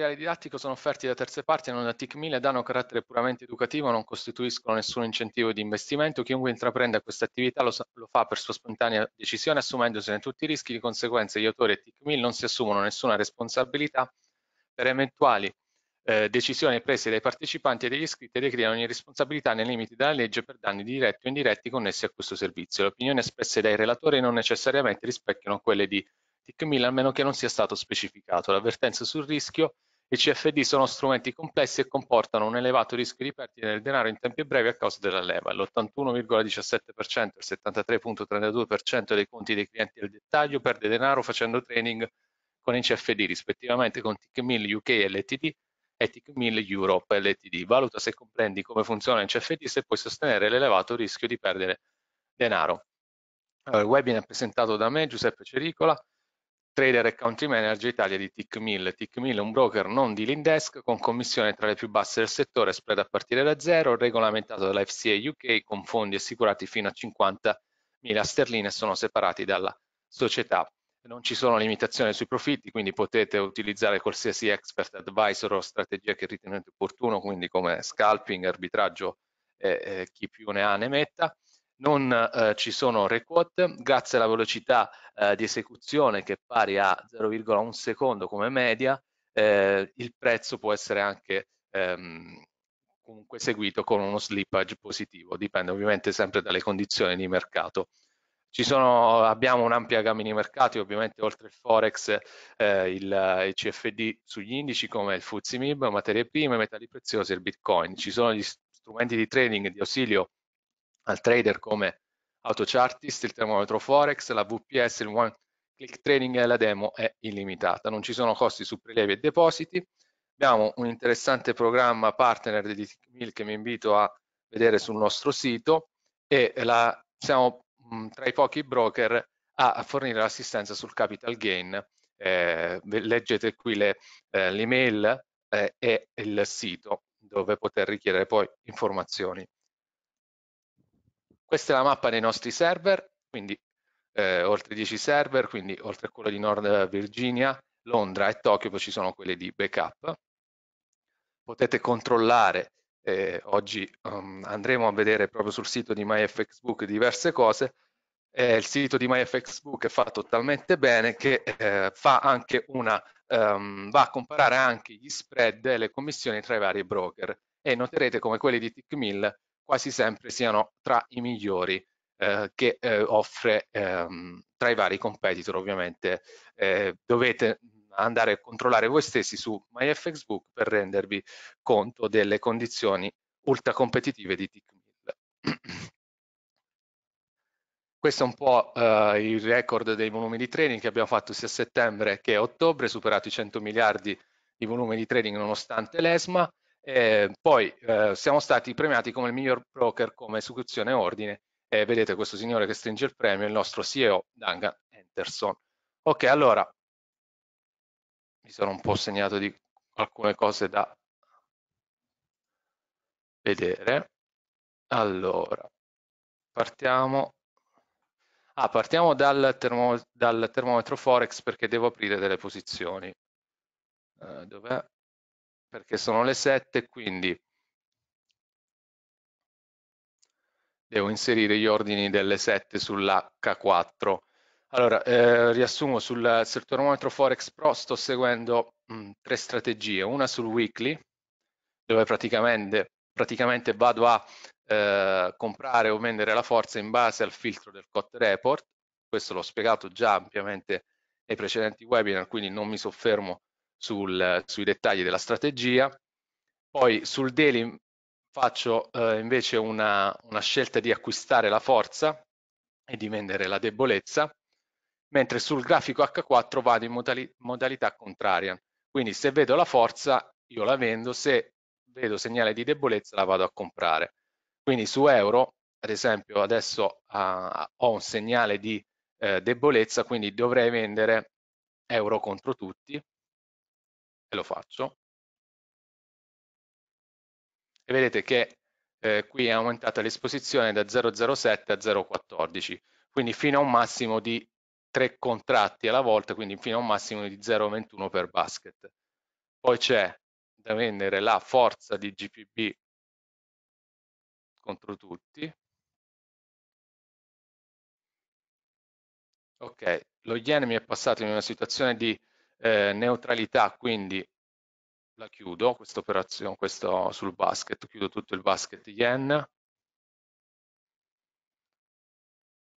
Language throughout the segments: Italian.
materiali didattico sono offerti da terze parti e non da TIC 1000 e danno carattere puramente educativo, non costituiscono nessun incentivo di investimento. Chiunque intraprenda questa attività lo, lo, fa per sua spontanea decisione, assumendosene tutti i rischi. Di conseguenza, gli autori e TIC 1000 non si assumono nessuna responsabilità per eventuali eh, decisioni prese dai partecipanti e dagli iscritti e declinano ogni responsabilità nei limiti della legge per danni diretti o indiretti connessi a questo servizio. Le opinioni espresse dai relatori non necessariamente rispecchiano quelle di TIC 1000 a meno che non sia stato specificato. L'avvertenza sul rischio i CFD sono strumenti complessi e comportano un elevato rischio di perdita del denaro in tempi brevi a causa della leva. L'81,17% e il 73,32% dei conti dei clienti al dettaglio perde denaro facendo trading con i CFD, rispettivamente con TIC1000 UK LTD e TIC1000 Europe LTD. Valuta se comprendi come funziona il CFD e se puoi sostenere l'elevato rischio di perdere denaro. Eh, il webinar è presentato da me, Giuseppe Cericola, trader e country manager Italia di TIC1000. TIC1000 è un broker non dealing desk con commissione tra le più basse del settore, spread a partire da zero, regolamentato dall'FCA UK con fondi assicurati fino a 50.000 sterline e sono separati dalla società. Non ci sono limitazioni sui profitti, quindi potete utilizzare qualsiasi expert advisor o strategia che ritenete opportuno, quindi come scalping, arbitraggio, eh, eh, chi più ne ha ne metta non eh, ci sono requote, grazie alla velocità eh, di esecuzione che è pari a 0,1 secondo come media, eh, il prezzo può essere anche ehm, comunque seguito con uno slippage positivo, dipende ovviamente sempre dalle condizioni di mercato. Sono, abbiamo un'ampia gamma di mercati, ovviamente oltre il Forex, eh, il, il, CFD sugli indici come il FTSE MIB, materie prime, metalli preziosi e il Bitcoin. Ci sono gli strumenti di trading di ausilio al trader come AutoChartist, il termometro Forex, la VPS, il One Click Trading e la demo è illimitata. Non ci sono costi su prelievi e depositi. Abbiamo un interessante programma partner di Tickmill che vi invito a vedere sul nostro sito e la, siamo mm, tra i pochi broker a fornire l'assistenza sul capital gain. Eh, leggete qui l'email le, eh, eh, e il sito dove poter richiedere poi informazioni. Questa è la mappa dei nostri server, quindi eh, oltre 10 server, quindi oltre a quello di Nord Virginia, Londra e Tokyo poi ci sono quelli di backup. Potete controllare, eh, oggi um, andremo a vedere proprio sul sito di MyFXBook diverse cose, eh, il sito di MyFXBook è fatto talmente bene che eh, una, um, va a comparare anche gli spread e le commissioni tra i vari broker e noterete come quelli di TickMill quasi sempre siano tra i migliori eh, che eh, offre ehm, tra i vari competitor ovviamente eh, dovete andare a controllare voi stessi su MyFXBook per rendervi conto delle condizioni ultra competitive di TICMIL. Questo è un po' eh, il record dei volumi di trading che abbiamo fatto sia a settembre che a ottobre, superato i 100 miliardi di volumi di trading nonostante l'ESMA. Eh, poi eh, siamo stati premiati come il miglior broker come esecuzione ordine. Eh, vedete questo signore che stringe il premio, il nostro CEO Duncan Henderson. Ok, allora mi sono un po' segnato di alcune cose da vedere. Allora, partiamo. Ah, partiamo dal, termo, dal termometro Forex perché devo aprire delle posizioni. Uh, dov'è? perché sono le 7, quindi devo inserire gli ordini delle 7 sull'H4. Allora, eh, riassumo sul, sul termometro Forex Pro sto seguendo mh, mm, tre strategie, una sul weekly, dove praticamente, praticamente vado a eh, comprare o vendere la forza in base al filtro del COT report, questo l'ho spiegato già ampiamente nei precedenti webinar, quindi non mi soffermo sul, sui dettagli della strategia. Poi sul daily faccio eh, invece una, una scelta di acquistare la forza e di vendere la debolezza, mentre sul grafico H4 vado in modali modalità contraria. Quindi se vedo la forza io la vendo, se vedo segnale di debolezza la vado a comprare. Quindi su euro, ad esempio, adesso ah, ho un segnale di eh, debolezza, quindi dovrei vendere euro contro tutti, e lo faccio. E vedete che eh, qui è aumentata l'esposizione da 0,07 a 0,14, quindi fino a un massimo di 3 contratti alla volta, quindi fino a un massimo di 0,21 per basket. Poi c'è da vendere la forza di GPB contro tutti. Ok, lo yen mi è passato in una situazione di eh, neutralità, quindi la chiudo, questa operazione questo sul basket, chiudo tutto il basket yen.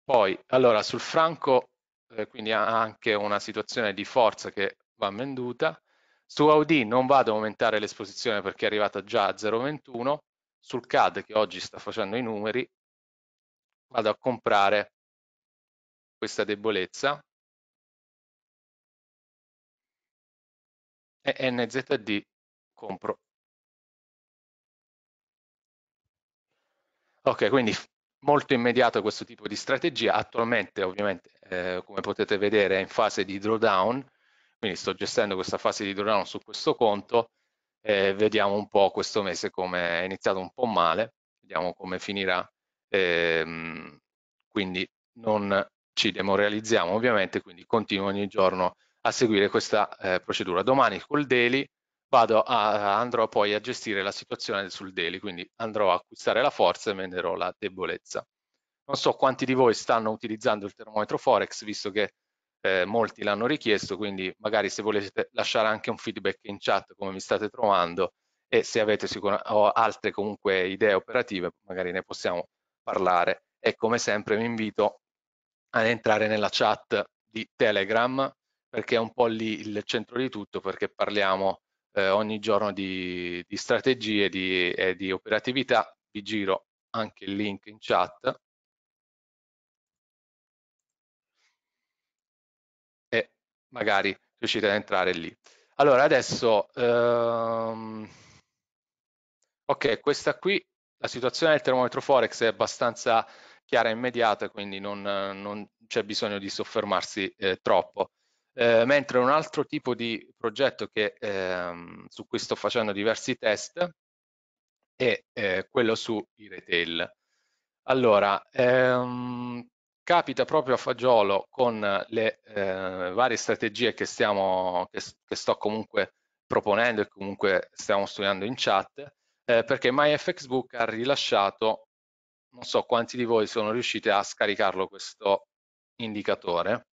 Poi, allora, sul franco, eh, quindi ha anche una situazione di forza che va venduta. Su Audi non vado ad aumentare l'esposizione perché è arrivata già a 0,21. Sul CAD, che oggi sta facendo i numeri, vado a comprare questa debolezza E NZD compro. Ok, quindi molto immediato questo tipo di strategia. Attualmente ovviamente, eh, come potete vedere, è in fase di drawdown, quindi sto gestendo questa fase di drawdown su questo conto. Eh, vediamo un po' questo mese come è iniziato un po' male, vediamo come finirà. Eh, quindi non ci demoralizziamo ovviamente, quindi continuo ogni giorno a seguire questa eh, procedura. Domani col daily a, andrò poi a gestire la situazione sul daily, quindi andrò a acquistare la forza e venderò la debolezza. Non so quanti di voi stanno utilizzando il termometro Forex, visto che eh, molti l'hanno richiesto, quindi magari se volete lasciare anche un feedback in chat come mi state trovando e se avete altre comunque idee operative, magari ne possiamo parlare. E come sempre vi invito ad entrare nella chat di Telegram perché è un po' lì il centro di tutto, perché parliamo eh, ogni giorno di, di strategie di, e di operatività. Vi giro anche il link in chat. E magari riuscite ad entrare lì. Allora, adesso, ehm, ok, questa qui, la situazione del termometro Forex è abbastanza chiara e immediata, quindi non, non c'è bisogno di soffermarsi eh, troppo eh, mentre un altro tipo di progetto che, ehm, su cui sto facendo diversi test è eh, quello sui retail. Allora, ehm, capita proprio a fagiolo con le eh, varie strategie che, stiamo, che, che, sto comunque proponendo e comunque stiamo studiando in chat, eh, perché MyFXBook ha rilasciato, non so quanti di voi sono riusciti a scaricarlo questo indicatore,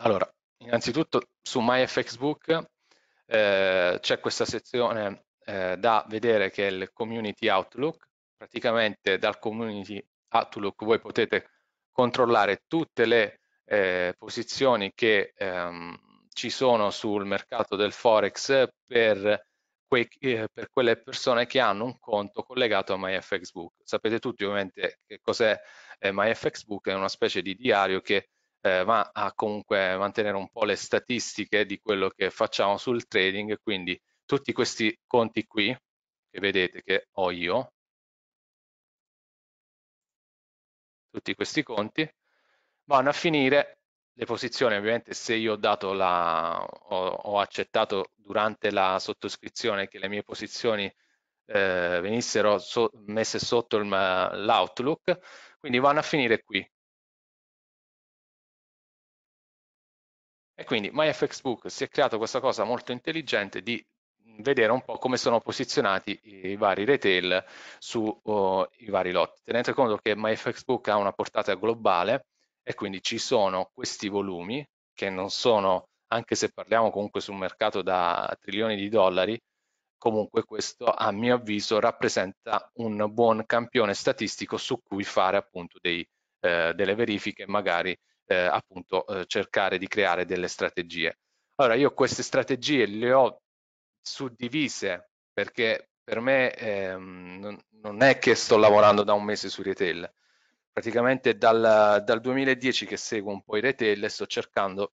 Allora, innanzitutto su MyFXBook eh, c'è questa sezione eh, da vedere che è il Community Outlook. Praticamente dal Community Outlook voi potete controllare tutte le eh, posizioni che ehm, ci sono sul mercato del Forex per, quei, eh, per, quelle persone che hanno un conto collegato a MyFXBook. Sapete tutti ovviamente che cos'è eh, MyFXBook, è una specie di diario che eh, ma a comunque mantenere un po' le statistiche di quello che facciamo sul trading, quindi tutti questi conti qui che vedete che ho io, tutti questi conti, vanno a finire le posizioni, ovviamente se io ho, dato la, ho, ho accettato durante la sottoscrizione che le mie posizioni eh, venissero so, messe sotto eh, l'outlook, quindi vanno a finire qui. E quindi MyFXBook si è creato questa cosa molto intelligente di vedere un po' come sono posizionati i vari retail sui oh, uh, vari lotti. Tenete conto che MyFXBook ha una portata globale e quindi ci sono questi volumi che non sono, anche se parliamo comunque su un mercato da trilioni di dollari, comunque questo a mio avviso rappresenta un buon campione statistico su cui fare appunto dei, eh, delle verifiche magari eh, appunto eh, cercare di creare delle strategie. Allora io queste strategie le ho suddivise perché per me ehm, non, non, è che sto lavorando da un mese su retail, praticamente dal, dal 2010 che seguo un po' i retail e sto cercando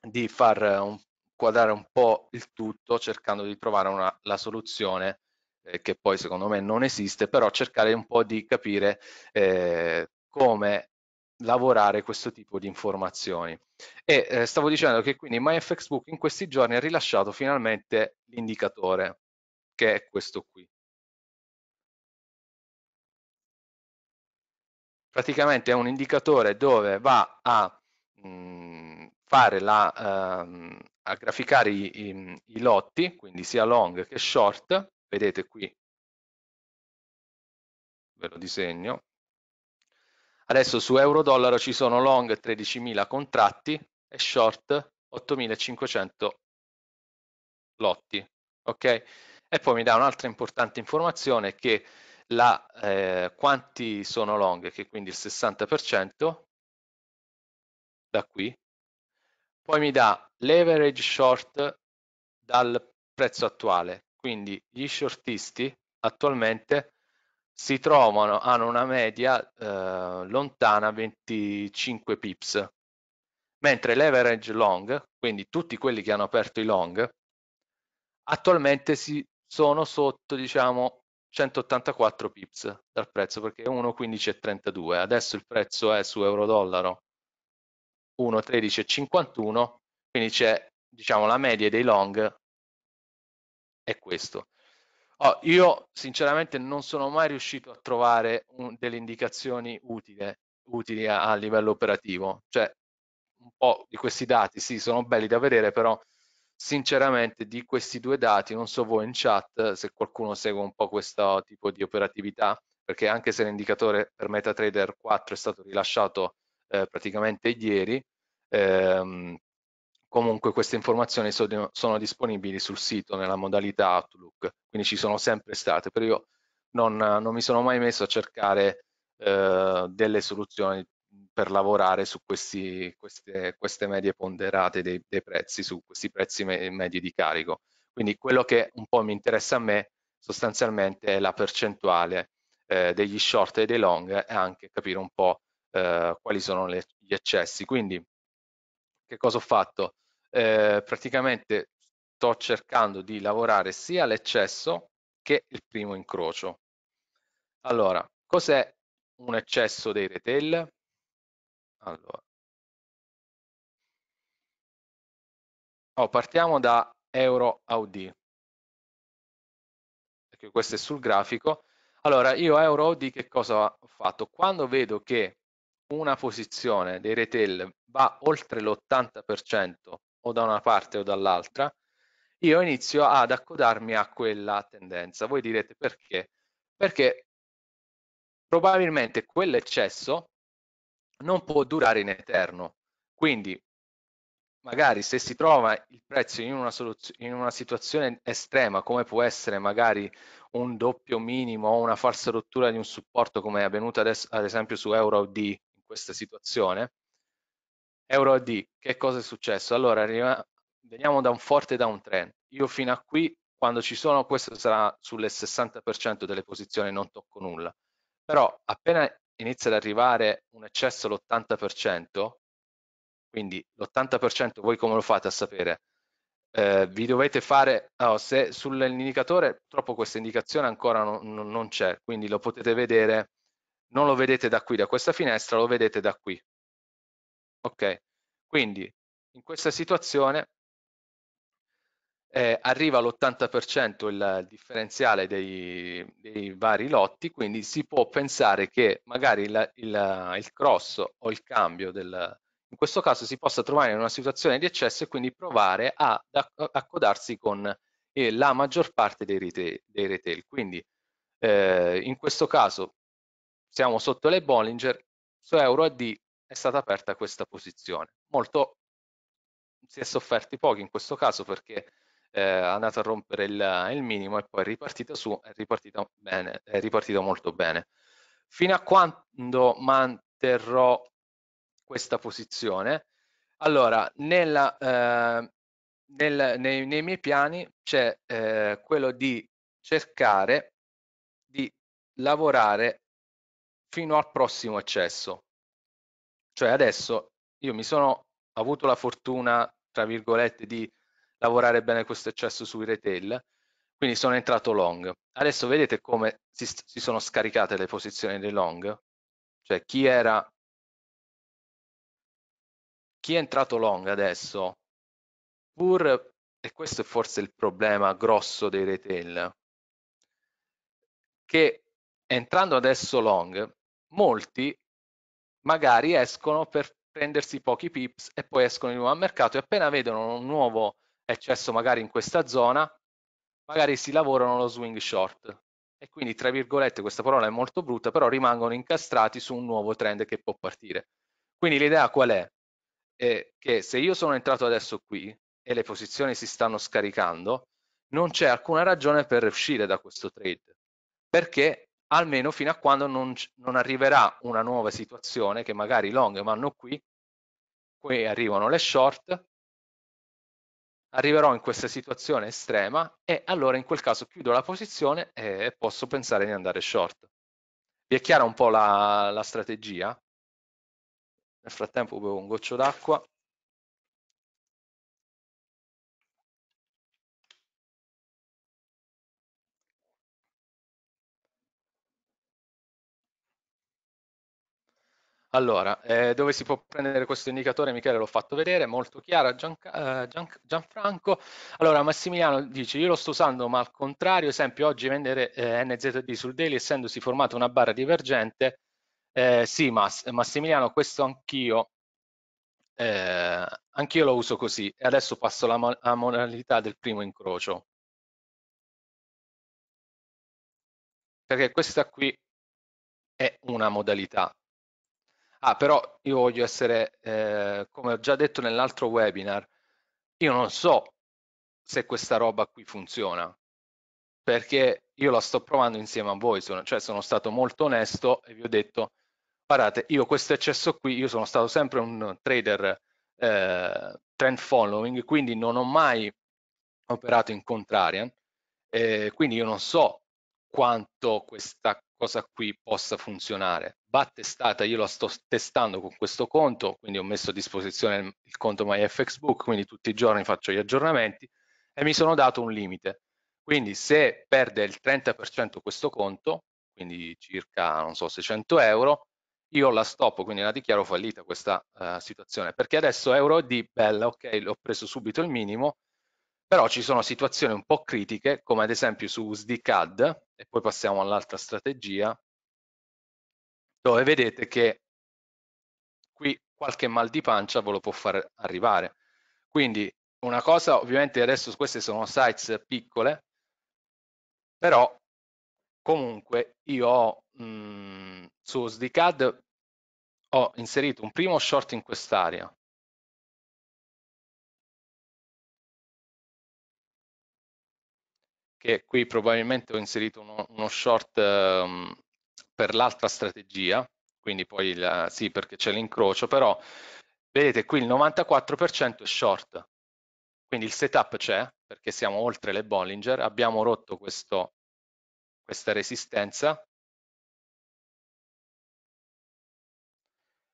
di far un, quadrare un po' il tutto cercando di trovare una, la soluzione eh, che poi secondo me non esiste, però cercare un po' di capire eh, come lavorare questo tipo di informazioni. E eh, stavo dicendo che quindi MyFXBook in questi giorni ha rilasciato finalmente l'indicatore, che è questo qui. Praticamente è un indicatore dove va a, mh, mm, fare la, uh, a graficare i, i, i lotti, quindi sia long che short, vedete qui, ve lo disegno, Adesso su euro-dollaro ci sono long 13.000 contratti e short 8.500 lotti. Ok? E poi mi dà un'altra importante informazione che la, eh, quanti sono long, che quindi il 60% da qui. Poi mi dà l'average short dal prezzo attuale, quindi gli shortisti attualmente si trovano, hanno una media eh, lontana 25 pips, mentre l'average long, quindi tutti quelli che hanno aperto i long, attualmente si sono sotto diciamo 184 pips dal prezzo perché è 1,15,32 adesso il prezzo è su euro dollaro 1,13,51 quindi c'è diciamo la media dei long è questo Oh, io sinceramente non sono mai riuscito a trovare un, delle indicazioni utile, utili a, a, livello operativo, cioè un po' di questi dati sì sono belli da vedere, però sinceramente di questi due dati, non so voi in chat se qualcuno segue un po' questo tipo di operatività, perché anche se l'indicatore per MetaTrader 4 è stato rilasciato eh, praticamente ieri, ehm, Comunque queste informazioni sono, sono disponibili sul sito nella modalità Outlook, quindi ci sono sempre state, però io non, non mi sono mai messo a cercare eh, delle soluzioni per lavorare su questi, queste, queste, medie ponderate dei, dei, prezzi, su questi prezzi medi di carico. Quindi quello che un po' mi interessa a me sostanzialmente è la percentuale eh, degli short e dei long e anche capire un po' eh, quali sono le, gli eccessi. Quindi che cosa ho fatto? Eh, praticamente sto cercando di lavorare sia l'eccesso che il primo incrocio. Allora, cos'è un eccesso dei retail? Allora. Oh, partiamo da euro AUD, perché questo è sul grafico. Allora, io euro AUD che cosa ho fatto? Quando vedo che una posizione dei retail va oltre l'80% o da una parte o dall'altra, io inizio ad accodarmi a quella tendenza. Voi direte perché? Perché probabilmente quell'eccesso non può durare in eterno. Quindi magari se si trova il prezzo in una, in una, situazione estrema, come può essere magari un doppio minimo o una falsa rottura di un supporto come è avvenuto adesso, ad esempio su Euro di questa situazione. Euro D, che cosa è successo? Allora, arriva, veniamo da un forte downtrend. Io fino a qui, quando ci sono, questo sarà sulle 60% delle posizioni, non tocco nulla. Però appena inizia ad arrivare un eccesso all'80%, quindi l'80% voi come lo fate a sapere? Eh, vi dovete fare, oh, se sull'indicatore, purtroppo questa indicazione ancora non, non c'è, quindi lo potete vedere non lo vedete da qui, da questa finestra, lo vedete da qui. Ok, quindi in questa situazione eh, arriva all'80% il, differenziale dei, dei, vari lotti, quindi si può pensare che magari il, il, il cross o il cambio del, in questo caso si possa trovare in una situazione di eccesso e quindi provare a, a accodarsi con eh, la maggior parte dei retail. Dei retail. Quindi eh, in questo caso siamo sotto le Bollinger, su Euro AD è stata aperta questa posizione. Molto si è sofferti pochi in questo caso perché eh, è andata a rompere il, il, minimo e poi è ripartita su, è ripartita bene, è ripartita molto bene. Fino a quando manterrò questa posizione? Allora, nella, eh, nel, nei, nei, miei piani c'è eh, quello di cercare di lavorare fino al prossimo eccesso. Cioè adesso io mi sono avuto la fortuna, tra virgolette, di lavorare bene questo eccesso sui retail, quindi sono entrato long. Adesso vedete come si, si sono scaricate le posizioni dei long, cioè chi era chi è entrato long adesso, pur, e questo è forse il problema grosso dei retail, che entrando adesso long molti magari escono per prendersi pochi pips e poi escono di nuovo al mercato e appena vedono un nuovo eccesso magari in questa zona, magari si lavorano lo swing short e quindi tra virgolette questa parola è molto brutta, però rimangono incastrati su un nuovo trend che può partire. Quindi l'idea qual è? è? Che se io sono entrato adesso qui e le posizioni si stanno scaricando, non c'è alcuna ragione per uscire da questo trade, perché almeno fino a quando non, non arriverà una nuova situazione che magari i long vanno qui, qui arrivano le short, arriverò in questa situazione estrema e allora in quel caso chiudo la posizione e posso pensare di andare short. Vi è chiara un po' la, la strategia? Nel frattempo bevo un goccio d'acqua. Allora, eh, dove si può prendere questo indicatore? Michele l'ho fatto vedere, molto chiaro, Gian, eh, Gian, Gianfranco. Allora, Massimiliano dice, io lo sto usando ma al contrario, esempio oggi vendere eh, NZD sul daily essendosi formata una barra divergente, eh, sì Mass Massimiliano, questo anch'io eh, anch'io lo uso così e adesso passo alla, alla modalità del primo incrocio. Perché questa qui è una modalità Ah, però io voglio essere, eh, come ho già detto nell'altro webinar, io non so se questa roba qui funziona, perché io la sto provando insieme a voi, sono, cioè sono stato molto onesto e vi ho detto, guardate, io questo eccesso qui, io sono stato sempre un trader eh, trend following, quindi non ho mai operato in contrarian, eh, quindi io non so quanto questa cosa qui possa funzionare. Va testata io la sto testando con questo conto, quindi ho messo a disposizione il conto MyFXBook, quindi tutti i giorni faccio gli aggiornamenti e mi sono dato un limite. Quindi se perde il 30% questo conto, quindi circa, non so, 600 euro, io la stoppo, quindi la dichiaro fallita questa uh, situazione, perché adesso euro di bella, ok, l'ho preso subito il minimo, però ci sono situazioni un po' critiche, come ad esempio su SDCAD, e poi passiamo all'altra strategia, dove vedete che qui qualche mal di pancia ve lo può far arrivare. Quindi una cosa, ovviamente adesso queste sono sites piccole, però comunque io ho mh, mm, su SDCAD ho inserito un primo short in quest'area, che qui probabilmente ho inserito uno, uno short um, per l'altra strategia, quindi poi la, sì perché c'è l'incrocio, però vedete qui il 94% è short, quindi il setup c'è perché siamo oltre le Bollinger, abbiamo rotto questo, questa resistenza,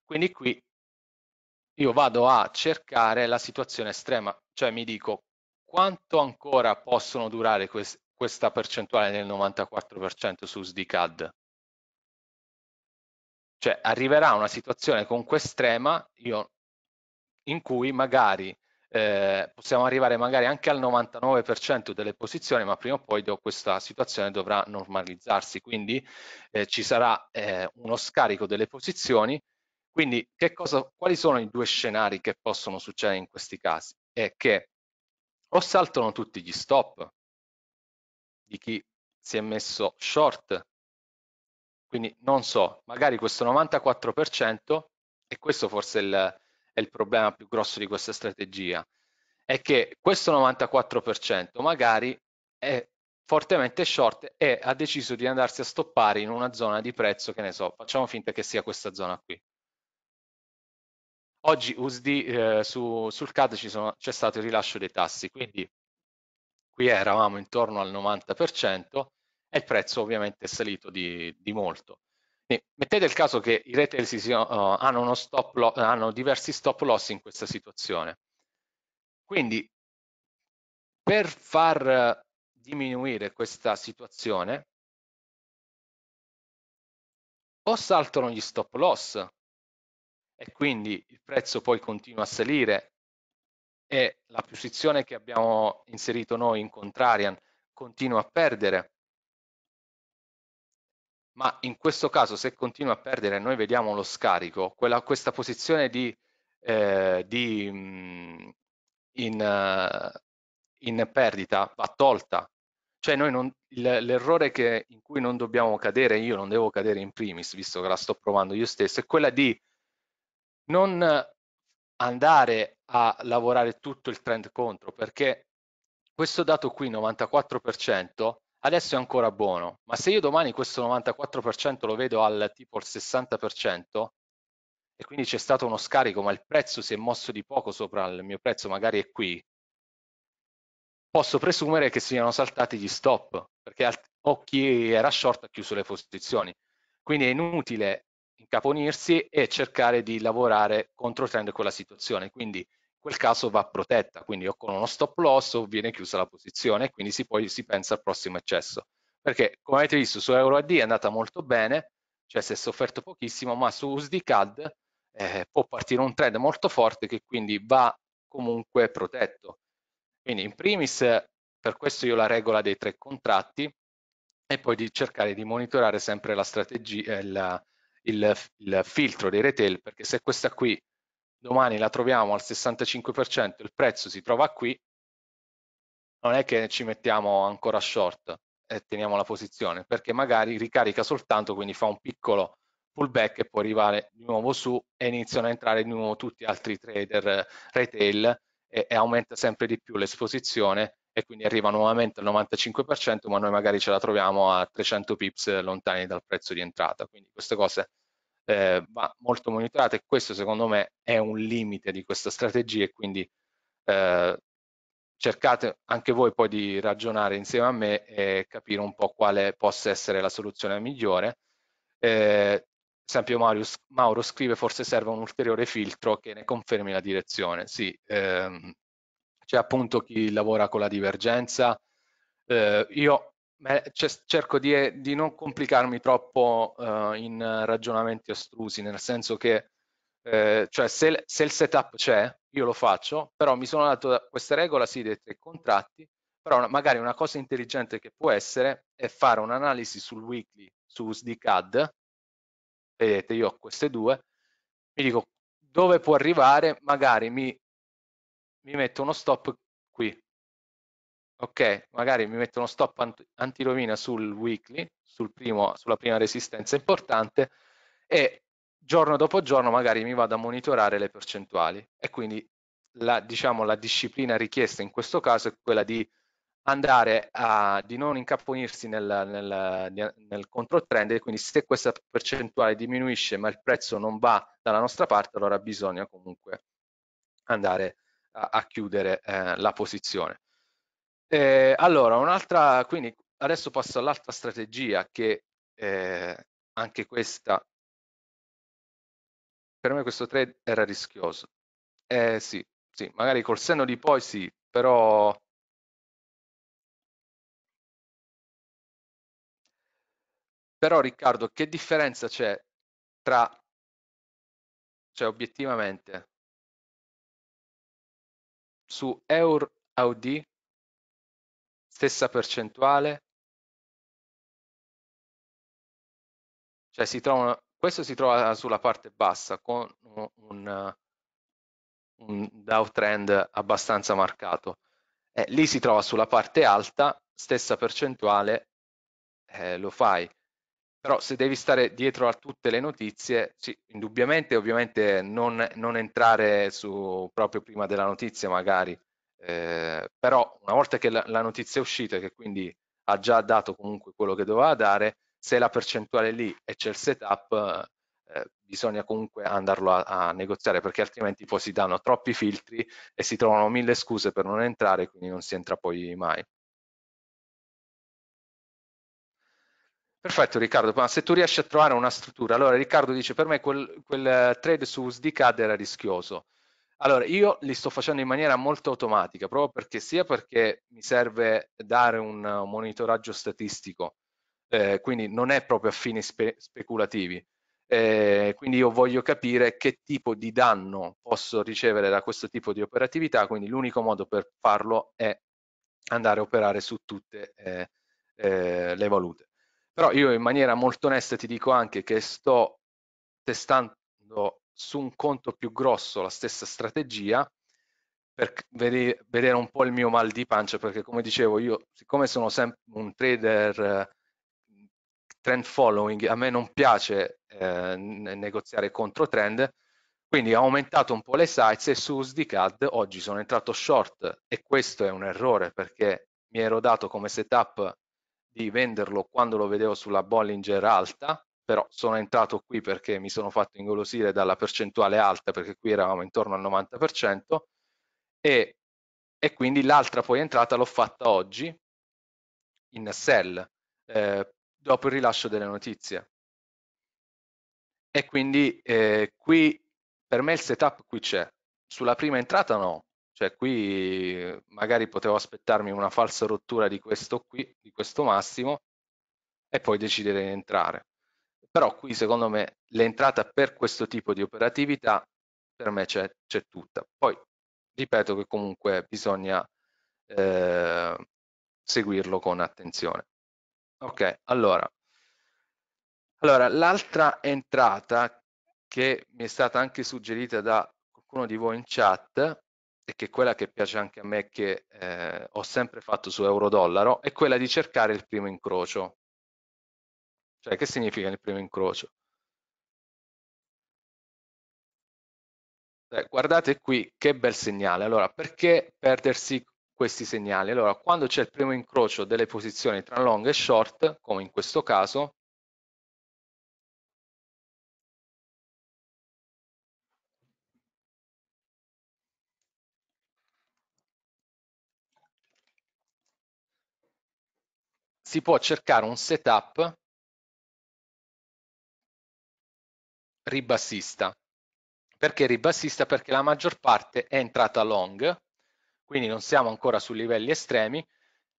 quindi qui io vado a cercare la situazione estrema, cioè mi dico quanto ancora possono durare quest questa percentuale nel 94% su SDCAD? Cioè arriverà una situazione comunque estrema io, in cui magari eh, possiamo arrivare magari anche al 99% delle posizioni, ma prima o poi questa situazione dovrà normalizzarsi, quindi eh, ci sarà eh, uno scarico delle posizioni. Quindi cosa, quali sono i due scenari che possono succedere in questi casi? È che o saltano tutti gli stop di chi si è messo short. Quindi non so, magari questo 94% e questo forse è il, è il problema più grosso di questa strategia, è che questo 94% magari è fortemente short e ha deciso di andarsi a stoppare in una zona di prezzo, che ne so, facciamo finta che sia questa zona qui. Oggi USD eh, su, sul CAD c'è stato il rilascio dei tassi, quindi qui eravamo intorno al 90% e il prezzo ovviamente è salito di, di molto. Quindi, mettete il caso che i retail uh, hanno, stop hanno diversi stop loss in questa situazione. Quindi per far diminuire questa situazione o saltano gli stop loss e quindi il prezzo poi continua a salire e la posizione che abbiamo inserito noi in contrarian continua a perdere, ma in questo caso se continua a perdere noi vediamo lo scarico, quella, questa posizione di, eh, di mm, in, in, perdita va tolta, cioè noi l'errore in cui non dobbiamo cadere, io non devo cadere in primis, visto che la sto provando io stesso, è quella di non andare a lavorare tutto il trend contro perché questo dato qui 94% adesso è ancora buono ma se io domani questo 94% lo vedo al tipo il 60% e quindi c'è stato uno scarico ma il prezzo si è mosso di poco sopra il mio prezzo magari è qui posso presumere che siano saltati gli stop perché o chi era short ha chiuso le posizioni quindi è inutile incaponirsi e cercare di lavorare contro trend con la situazione. Quindi in quel caso va protetta, quindi o con uno stop loss o viene chiusa la posizione e quindi si, poi si pensa al prossimo eccesso. Perché come avete visto su Euro AD è andata molto bene, cioè si è sofferto pochissimo, ma su USD CAD eh, può partire un trend molto forte che quindi va comunque protetto. Quindi in primis per questo io la regola dei tre contratti e poi di cercare di monitorare sempre la strategia, eh, la, il, il filtro dei retail perché se questa qui domani la troviamo al 65%, il prezzo si trova qui, non è che ci mettiamo ancora short e teniamo la posizione, perché magari ricarica soltanto, quindi fa un piccolo pullback e poi arrivare di nuovo su e iniziano a entrare di nuovo tutti gli altri trader eh, retail e, e aumenta sempre di più l'esposizione e quindi arriva nuovamente al 95%, ma noi magari ce la troviamo a 300 pips lontani dal prezzo di entrata. Quindi queste cose eh, va molto monitorate e questo secondo me è un limite di questa strategia e quindi eh, cercate anche voi poi di ragionare insieme a me e capire un po' quale possa essere la soluzione migliore. Eh, esempio Marius, Mauro scrive forse serve un ulteriore filtro che ne confermi la direzione. Sì, ehm, c'è appunto chi lavora con la divergenza. Eh, io cerco di, di, non complicarmi troppo eh, in ragionamenti astrusi, nel senso che eh, cioè se, se, il setup c'è, io lo faccio, però mi sono dato questa regola sì, dei tre contratti, però una, magari una cosa intelligente che può essere è fare un'analisi sul weekly su SDCAD, vedete io ho queste due, mi dico dove può arrivare, magari mi mi metto uno stop qui. Ok, magari mi metto uno stop ant antirovina sul weekly, sul primo, sulla prima resistenza importante e giorno dopo giorno magari mi vado a monitorare le percentuali e quindi la, diciamo, la disciplina richiesta in questo caso è quella di andare a di non incapponirsi nel, nel, nel controtrend e quindi se questa percentuale diminuisce ma il prezzo non va dalla nostra parte allora bisogna comunque andare a a, a chiudere eh, la posizione. E allora, un'altra, quindi adesso passo all'altra strategia che eh, anche questa, per me questo trade era rischioso. Eh, sì, sì, magari col senno di poi sì, però però Riccardo che differenza c'è tra cioè obiettivamente su Eur Audi stessa percentuale cioè si trovano questo si trova sulla parte bassa con un, un downtrend abbastanza marcato eh, lì si trova sulla parte alta stessa percentuale eh, lo fai però se devi stare dietro a tutte le notizie, sì, indubbiamente ovviamente non, non entrare su, proprio prima della notizia magari, eh, però una volta che la, la, notizia è uscita, e che quindi ha già dato comunque quello che doveva dare, se la percentuale è lì e c'è il setup, eh, bisogna comunque andarlo a, a, negoziare, perché altrimenti poi si danno troppi filtri e si trovano mille scuse per non entrare, quindi non si entra poi mai. Perfetto Riccardo, ma se tu riesci a trovare una struttura, allora Riccardo dice per me quel, quel eh, trade su SDCAD era rischioso. Allora io li sto facendo in maniera molto automatica, proprio perché sia perché mi serve dare un monitoraggio statistico, eh, quindi non è proprio a fini spe speculativi, eh, quindi io voglio capire che tipo di danno posso ricevere da questo tipo di operatività, quindi l'unico modo per farlo è andare a operare su tutte eh, eh le valute. Però io in maniera molto onesta ti dico anche che sto testando su un conto più grosso la stessa strategia per vedere un po' il mio mal di pancia, perché come dicevo io, siccome sono sempre un trader trend following, a me non piace eh, negoziare contro trend, quindi ho aumentato un po' le sites e su SDCAD oggi sono entrato short e questo è un errore perché mi ero dato come setup di venderlo quando lo vedevo sulla Bollinger alta, però sono entrato qui perché mi sono fatto ingolosire dalla percentuale alta, perché qui eravamo intorno al 90%, e, e quindi l'altra poi entrata l'ho fatta oggi in Sell, eh, dopo il rilascio delle notizie. E quindi eh, qui, per me il setup qui c'è, sulla prima entrata no, cioè qui magari potevo aspettarmi una falsa rottura di questo qui, di questo massimo, e poi decidere di entrare. Però qui secondo me l'entrata per questo tipo di operatività per me c'è, tutta. Poi ripeto che comunque bisogna eh, seguirlo con attenzione. Ok, allora. Allora, l'altra entrata che mi è stata anche suggerita da qualcuno di voi in chat e che è quella che piace anche a me che eh, ho sempre fatto su euro-dollaro, è quella di cercare il primo incrocio. Cioè, che significa il primo incrocio? Eh, guardate qui, che bel segnale. Allora, perché perdersi questi segnali? Allora, quando c'è il primo incrocio delle posizioni tra long e short, come in questo caso, si può cercare un setup ribassista. Perché ribassista? Perché la maggior parte è entrata long, quindi non siamo ancora su livelli estremi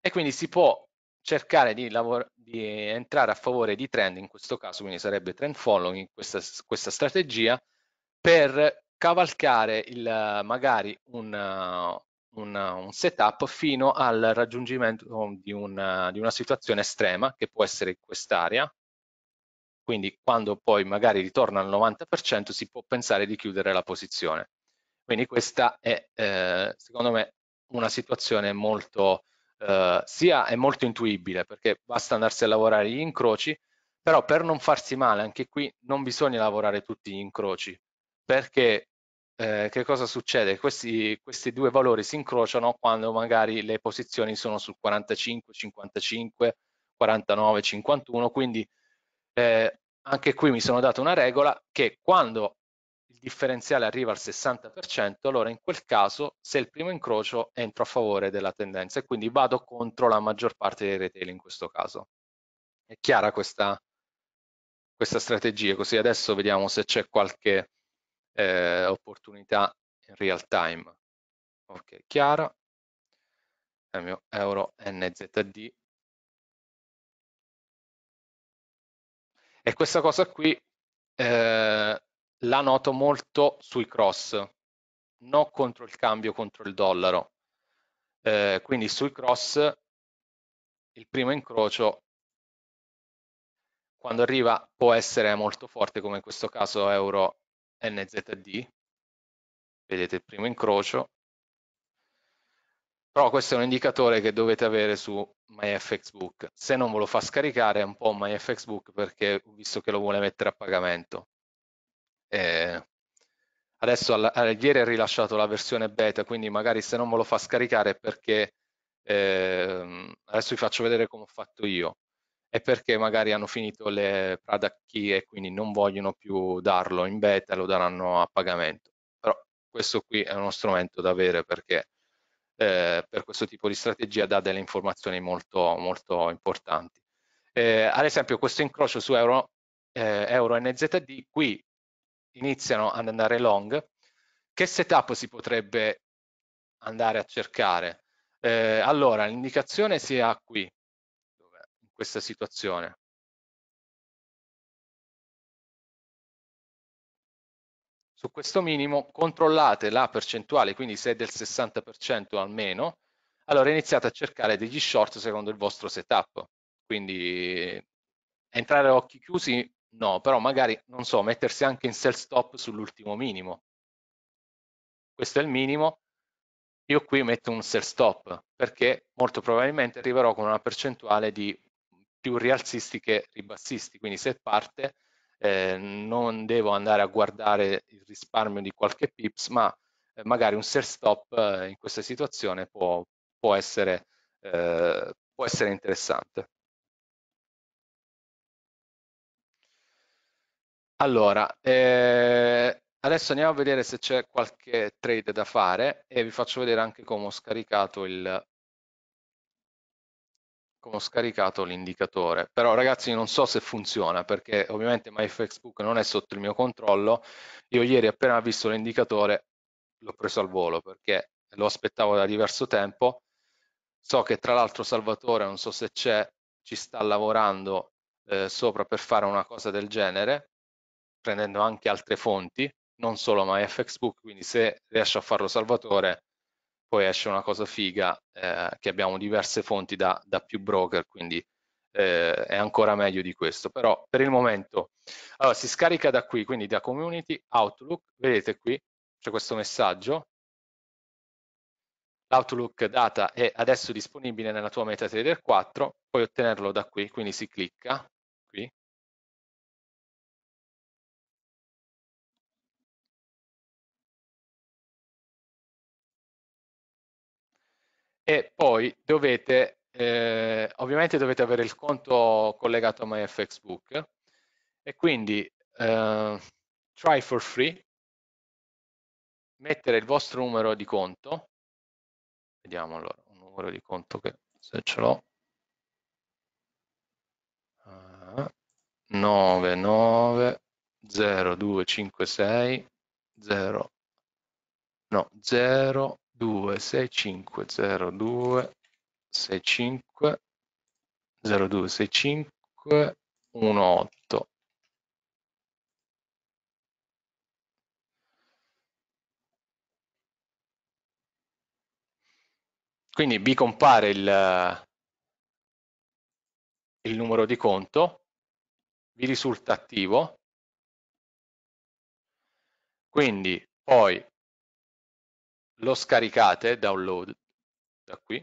e quindi si può cercare di, di entrare a favore di trend, in questo caso quindi sarebbe trend following, questa, questa strategia, per cavalcare il, magari un, una, un setup fino al raggiungimento di una, di una situazione estrema, che può essere quest'area, quindi quando poi magari ritorna al 90% si può pensare di chiudere la posizione. Quindi questa è eh, secondo me una situazione molto, eh, sia è molto intuibile perché basta andarsi a lavorare gli incroci, però per non farsi male anche qui non bisogna lavorare tutti gli incroci perché eh, che cosa succede? Questi, questi, due valori si incrociano quando magari le posizioni sono sul 45, 55, 49, 51, quindi eh, anche qui mi sono dato una regola che quando il differenziale arriva al 60%, allora in quel caso se il primo incrocio entro a favore della tendenza e quindi vado contro la maggior parte dei retail in questo caso. È chiara questa, questa strategia? Così adesso vediamo se c'è qualche eh, opportunità in real time. Ok, chiara, il mio euro NZD. E questa cosa qui eh, la noto molto sui cross, non contro il cambio, contro il dollaro. Eh, quindi sui cross il primo incrocio quando arriva può essere molto forte come in questo caso euro NZD, vedete il primo incrocio, però questo è un indicatore che dovete avere su MyFXBook, se non ve lo fa scaricare è un po' MyFXBook perché ho visto che lo vuole mettere a pagamento. Eh, adesso alla, ieri è rilasciato la versione beta, quindi magari se non me lo fa scaricare è perché eh, adesso vi faccio vedere come ho fatto io è perché magari hanno finito le product key e quindi non vogliono più darlo in beta, lo daranno a pagamento. Però questo qui è uno strumento da avere perché eh, per questo tipo di strategia dà delle informazioni molto, molto importanti. Eh, ad esempio questo incrocio su euro, eh, euro NZD, qui iniziano ad andare long, che setup si potrebbe andare a cercare? Eh, allora, l'indicazione si ha qui, questa situazione. Su questo minimo controllate la percentuale, quindi se è del 60% almeno, allora iniziate a cercare degli short secondo il vostro setup. Quindi entrare a occhi chiusi no, però magari, non so, mettersi anche in sell stop sull'ultimo minimo. Questo è il minimo, io qui metto un sell stop perché molto probabilmente arriverò con una percentuale di più rialzisti che ribassisti, quindi se parte eh, non devo andare a guardare il risparmio di qualche pips, ma eh, magari un sell stop eh, in questa situazione può, può, essere, eh, può essere interessante. Allora, eh, adesso andiamo a vedere se c'è qualche trade da fare e vi faccio vedere anche come ho scaricato il ho scaricato l'indicatore. Però ragazzi non so se funziona perché ovviamente MyFXBook non è sotto il mio controllo. Io ieri appena visto l'indicatore l'ho preso al volo perché lo aspettavo da diverso tempo. So che tra l'altro Salvatore, non so se c'è, ci sta lavorando eh, sopra per fare una cosa del genere, prendendo anche altre fonti, non solo MyFXBook, quindi se riesce a farlo Salvatore poi esce una cosa figa eh, che abbiamo diverse fonti da, da più broker, quindi eh, è ancora meglio di questo. Però per il momento allora, si scarica da qui, quindi da Community, Outlook, vedete qui c'è questo messaggio, l'Outlook data è adesso disponibile nella tua MetaTrader 4, puoi ottenerlo da qui, quindi si clicca, e poi dovete, eh, ovviamente dovete avere il conto collegato a MyFXBook e quindi eh, try for free, mettere il vostro numero di conto, vediamo allora un numero di conto che se ce l'ho, uh, no 0 2, 6, 5, 0, 2, 6, 5, 0, 2, 6, 5, 1, 8. Quindi vi compare il, il numero di conto, vi risulta attivo, quindi poi lo scaricate, download, da qui,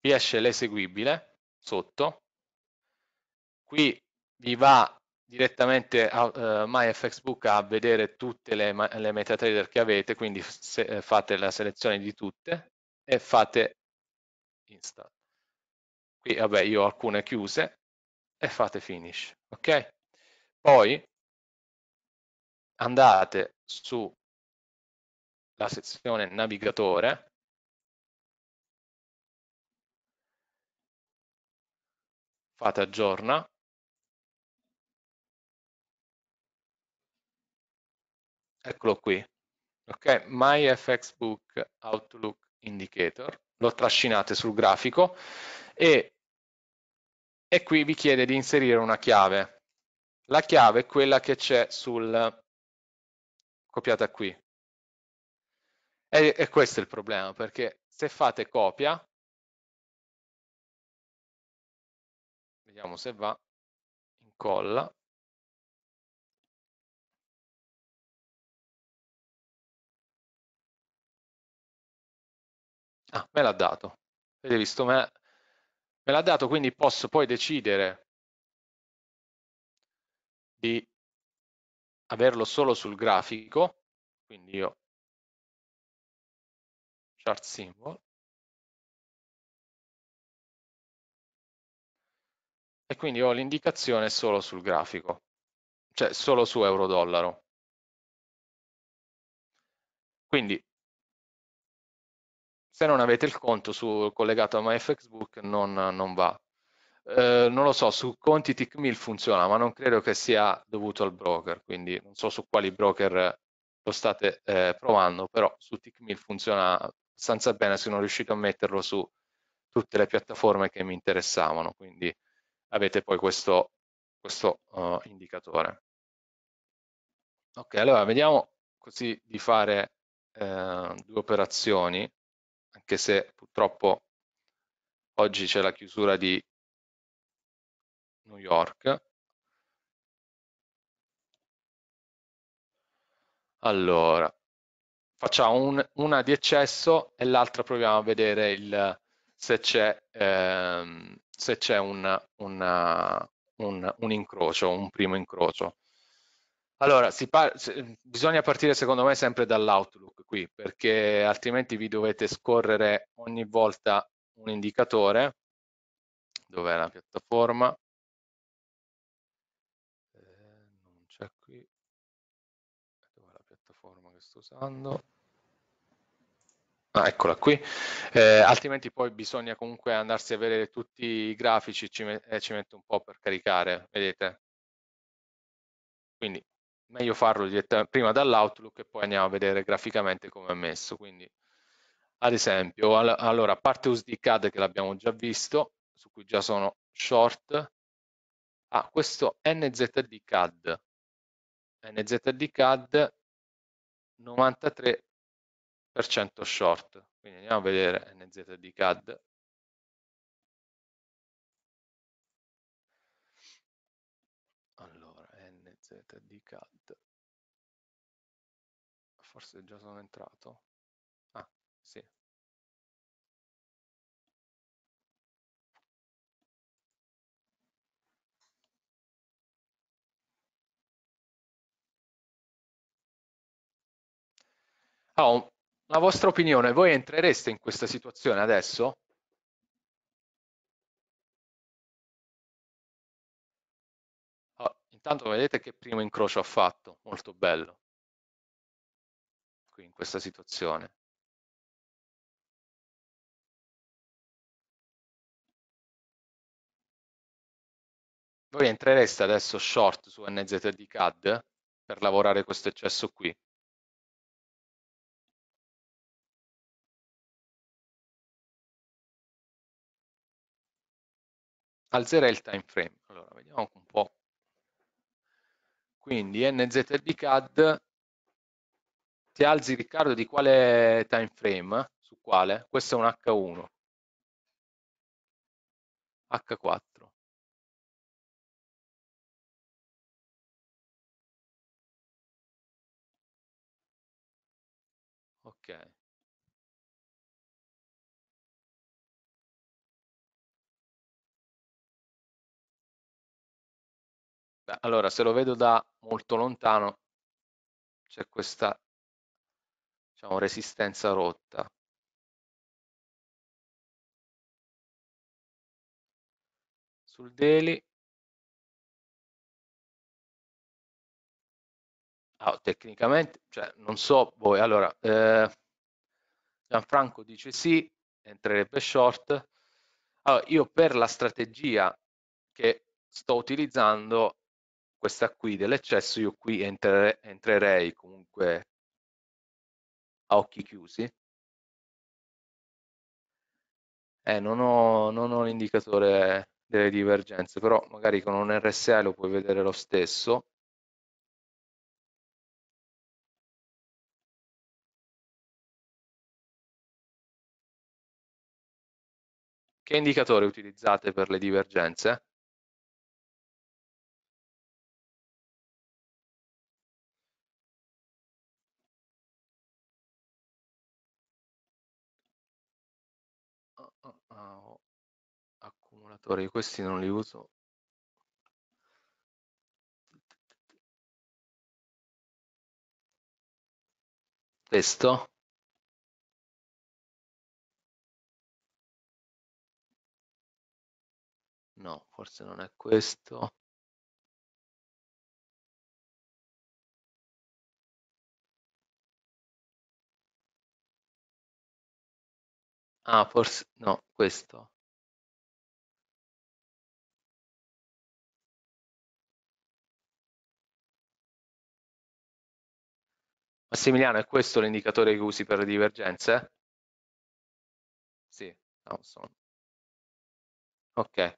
vi esce l'eseguibile sotto, qui vi va direttamente a uh, eh, MyFXBook a vedere tutte le, le MetaTrader che avete, quindi se, eh, fate la selezione di tutte e fate install. Qui vabbè io ho alcune chiuse e fate finish, ok? Poi andate sulla sezione navigatore fate aggiorna eccolo qui ok my fx book outlook indicator lo trascinate sul grafico e, e qui vi chiede di inserire una chiave la chiave è quella che c'è sul copiata qui. E, e questo è il problema, perché se fate copia, vediamo se va, incolla, Ah, me l'ha dato. Avete visto? Me, l'ha dato, quindi posso poi decidere di averlo solo sul grafico, quindi io chart symbol, e quindi ho l'indicazione solo sul grafico, cioè solo su euro-dollaro. Quindi se non avete il conto su, collegato a MyFXBook non, non va. Eh, non lo so, su conti TickMill funziona, ma non credo che sia dovuto al broker, quindi non so su quali broker lo state eh, provando, però su TickMill funziona abbastanza bene, sono riuscito a metterlo su tutte le piattaforme che mi interessavano, quindi avete poi questo, questo uh, indicatore. Ok, allora vediamo così di fare eh, due operazioni, anche se purtroppo oggi c'è la chiusura di New York. Allora, facciamo un, una di eccesso e l'altra proviamo a vedere il, se c'è ehm, un, un, un, incrocio, un primo incrocio. Allora, par bisogna partire secondo me sempre dall'Outlook qui, perché altrimenti vi dovete scorrere ogni volta un indicatore. Dov'è la piattaforma? cioè qui dov'è la piattaforma che sto usando Ah, eccola qui, eh, altrimenti poi bisogna comunque andarsi a vedere tutti i grafici, ci, met eh, ci mette un po' per caricare, vedete? Quindi meglio farlo prima dall'Outlook e poi andiamo a vedere graficamente come è messo. Quindi, ad esempio, all allora, a parte USDCAD che l'abbiamo già visto, su cui già sono short, ah, questo nzd cad NZD CAD 93% short. Quindi andiamo a vedere NZD CAD. Allora, NZD CAD. Forse già sono entrato. Ah, sì, Oh, la vostra opinione, voi entrereste in questa situazione adesso? Oh, intanto vedete che primo incrocio ha fatto, molto bello, qui in questa situazione. Voi entrereste adesso short su NZD CAD per lavorare questo eccesso qui? alzerei il time frame. Allora, vediamo un po'. Quindi NZD CAD, ti alzi Riccardo di quale time frame? Su quale? Questo è un H1. H4. allora se lo vedo da molto lontano c'è questa diciamo, resistenza rotta sul daily oh, tecnicamente cioè, non so voi allora eh, Gianfranco dice sì entrerebbe short allora, io per la strategia che sto utilizzando questa qui dell'eccesso, io qui entre, entrerei comunque a occhi chiusi. Eh, non ho, ho l'indicatore delle divergenze, però magari con un RSA lo puoi vedere lo stesso. Che indicatore utilizzate per le divergenze? collettori, questi non li uso. Questo. No, forse non è questo. Ah, forse no, questo. Massimiliano, è questo l'indicatore che usi per le divergenze? Sì, Thompson. Ok,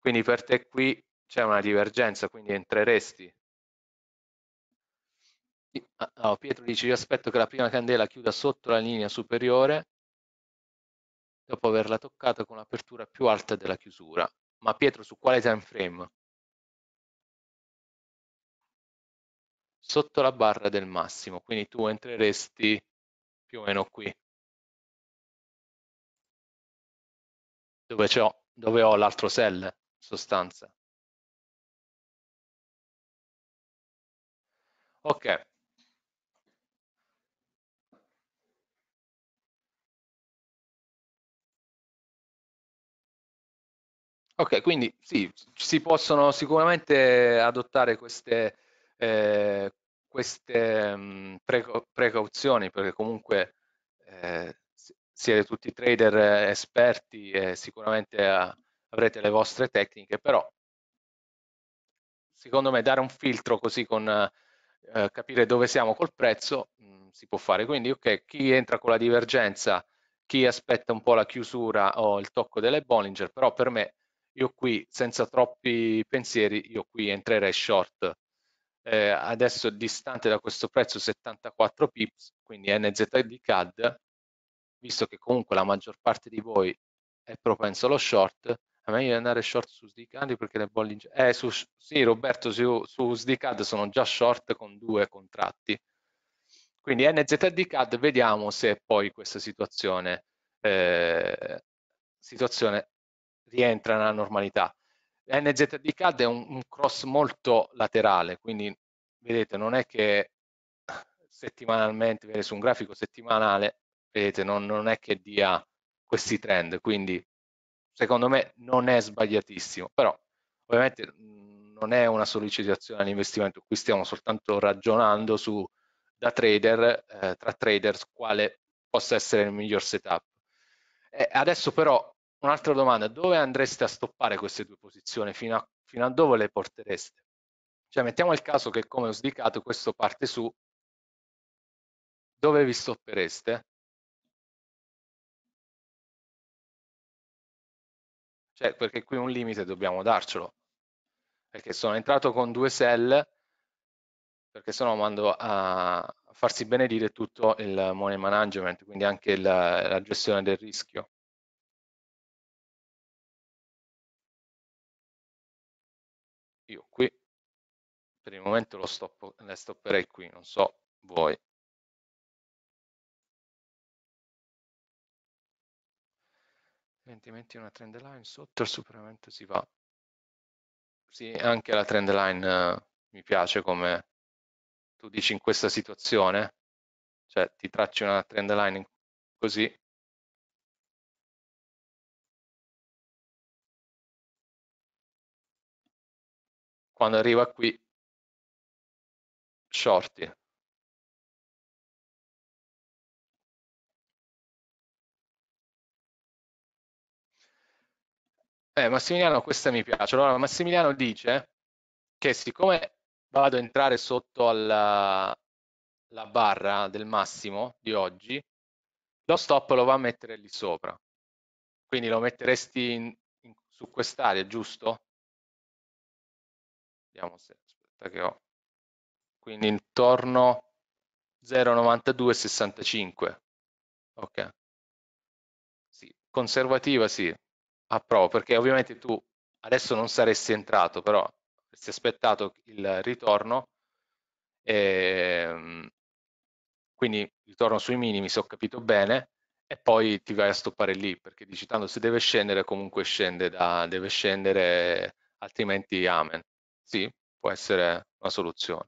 quindi per te qui c'è una divergenza, quindi entreresti. Oh, Pietro dice, io aspetto che la prima candela chiuda sotto la linea superiore dopo averla toccata con l'apertura più alta della chiusura. Ma Pietro, su quale time frame? sotto la barra del massimo, quindi tu entreresti più o meno qui, dove, ho, dove ho l'altro cell, in sostanza. Ok. Ok, quindi sì, si possono sicuramente adottare queste, Ehm, queste mh, mhmm, precauzioni, perché comunque eh, siete tutti trader eh, esperti e sicuramente avrete le vostre tecniche, però secondo me dare un filtro così con eh, capire dove siamo col prezzo mh, mhmm, si può fare. Quindi ok, chi entra con la divergenza, chi aspetta un po' la chiusura o il tocco delle Bollinger, però per me io qui senza troppi pensieri, io qui entrerei short eh, adesso è distante da questo prezzo 74 pips, quindi NZD CAD, visto che comunque la maggior parte di voi è propenso allo short, è meglio andare short su SDCAD perché le bollinger... Eh, su, sì Roberto, su, su SDCAD sono già short con due contratti. Quindi NZD CAD vediamo se poi questa situazione, eh, situazione rientra nella normalità. NZD CAD è un, un cross molto laterale, quindi vedete non è che settimanalmente, su un grafico settimanale, vedete non, non è che dia questi trend, quindi secondo me non è sbagliatissimo, però ovviamente mm, non è una sollecitazione all'investimento, qui stiamo soltanto ragionando su da trader, eh, tra traders, quale possa essere il miglior setup. E adesso però Un'altra domanda, dove andreste a stoppare queste due posizioni? Fino a, fino a dove le portereste? Cioè mettiamo il caso che come ho sdicato questo parte su, dove vi stoppereste? Cioè perché qui un limite dobbiamo darcelo, perché sono entrato con due sell, perché sennò mando a farsi benedire tutto il money management, quindi anche la, la gestione del rischio. per il momento lo stop, le stopperei qui, non so voi. Evidentemente una trend line sotto il superamento si va. Sì, anche la trend line eh, mi piace come tu dici in questa situazione, cioè ti tracci una trend line così quando arriva qui shorty Eh, Massimiliano, questa mi piace. Allora, Massimiliano dice che siccome vado ad entrare sotto alla, la barra del massimo di oggi, lo stop lo va a mettere lì sopra. Quindi lo metteresti in, in, su quest'area, giusto? Vediamo se, aspetta che ho quindi intorno 0,9265. Ok. Sì, conservativa sì, approvo, perché ovviamente tu adesso non saresti entrato, però avresti aspettato il ritorno, e, ehm, quindi ritorno sui minimi se ho capito bene, e poi ti vai a stoppare lì, perché dici tanto se deve scendere comunque scende, da, deve scendere, altrimenti amen. Sì, può essere una soluzione.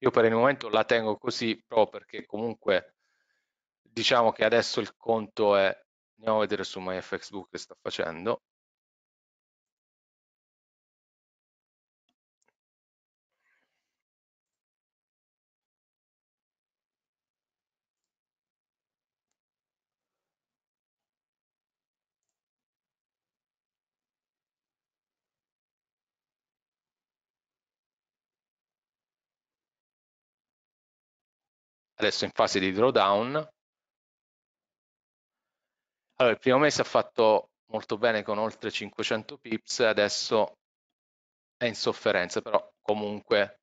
Io per il momento la tengo così proprio perché comunque diciamo che adesso il conto è, andiamo a vedere su MyFXBook che sta facendo, adesso in fase di drawdown. Allora, il primo mese ha fatto molto bene con oltre 500 pips, adesso è in sofferenza, però comunque